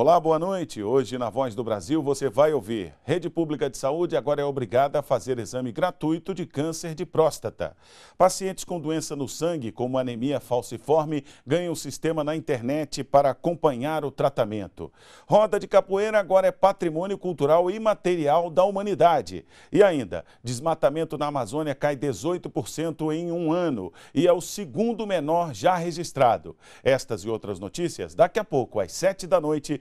Olá, boa noite. Hoje na Voz do Brasil você vai ouvir: Rede Pública de Saúde agora é obrigada a fazer exame gratuito de câncer de próstata. Pacientes com doença no sangue, como anemia falciforme, ganham o sistema na internet para acompanhar o tratamento. Roda de capoeira agora é patrimônio cultural imaterial da humanidade. E ainda, desmatamento na Amazônia cai 18% em um ano e é o segundo menor já registrado. Estas e outras notícias daqui a pouco às 7 da noite